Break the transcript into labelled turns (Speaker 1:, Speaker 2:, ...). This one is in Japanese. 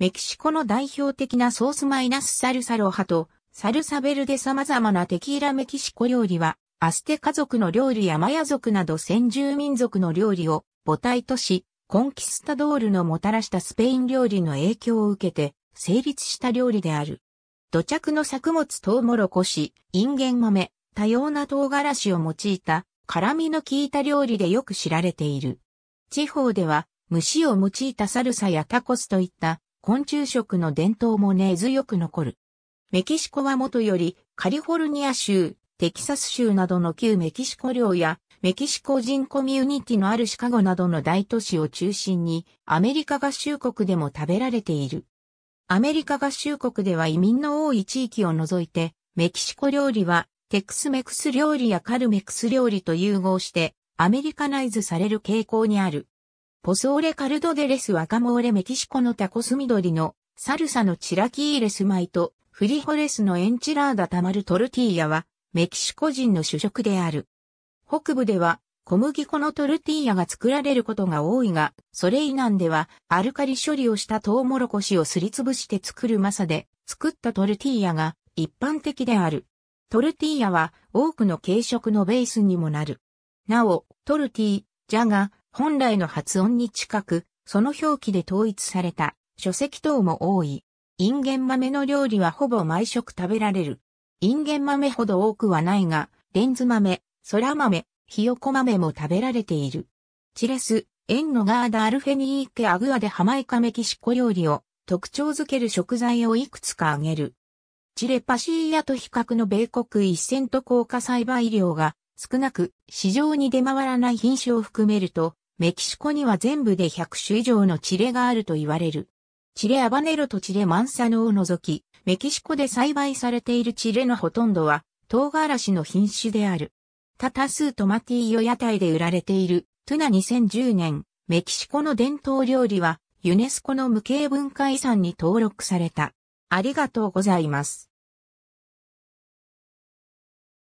Speaker 1: メキシコの代表的なソースマイナスサルサロハとサルサベルで様々なテキーラメキシコ料理はアステカ族の料理やマヤ族など先住民族の料理を母体とし、コンキスタドールのもたらしたスペイン料理の影響を受けて成立した料理である。土着の作物トウモロコシ、インゲン豆、多様な唐辛子を用いた辛味の効いた料理でよく知られている。地方では蒸しを用いたサルサやタコスといった昆虫食の伝統も根強く残る。メキシコはもとより、カリフォルニア州、テキサス州などの旧メキシコ領や、メキシコ人コミュニティのあるシカゴなどの大都市を中心に、アメリカ合衆国でも食べられている。アメリカ合衆国では移民の多い地域を除いて、メキシコ料理は、テクスメクス料理やカルメクス料理と融合して、アメリカナイズされる傾向にある。ポソーレカルドデレスワカモーレメキシコのタコス緑のサルサのチラキーレス米とフリホレスのエンチラーダタマルトルティーヤはメキシコ人の主食である。北部では小麦粉のトルティーヤが作られることが多いが、それ以南ではアルカリ処理をしたトウモロコシをすりつぶして作るマサで作ったトルティーヤが一般的である。トルティーヤは多くの軽食のベースにもなる。なお、トルティー、ジャガ、本来の発音に近く、その表記で統一された書籍等も多い。インゲン豆の料理はほぼ毎食食べられる。インゲン豆ほど多くはないが、レンズ豆、そら豆、ひよこ豆も食べられている。チレス、エンノガーダ・アルフェニーケ・アグアでハマイカメキシコ料理を特徴づける食材をいくつか挙げる。チレパシーヤと比較の米国一線と高価栽培量が少なく市場に出回らない品種を含めるとメキシコには全部で100種以上のチレがあると言われる。チレアバネロとチレマンサノを除き、メキシコで栽培されているチレのほとんどは、唐辛子の品種である。多多数トマティーヨ屋台で売られている、トゥナ2010年、メキシコの伝統料理は、ユネスコの無形文化遺産に登録された。ありがとうございます。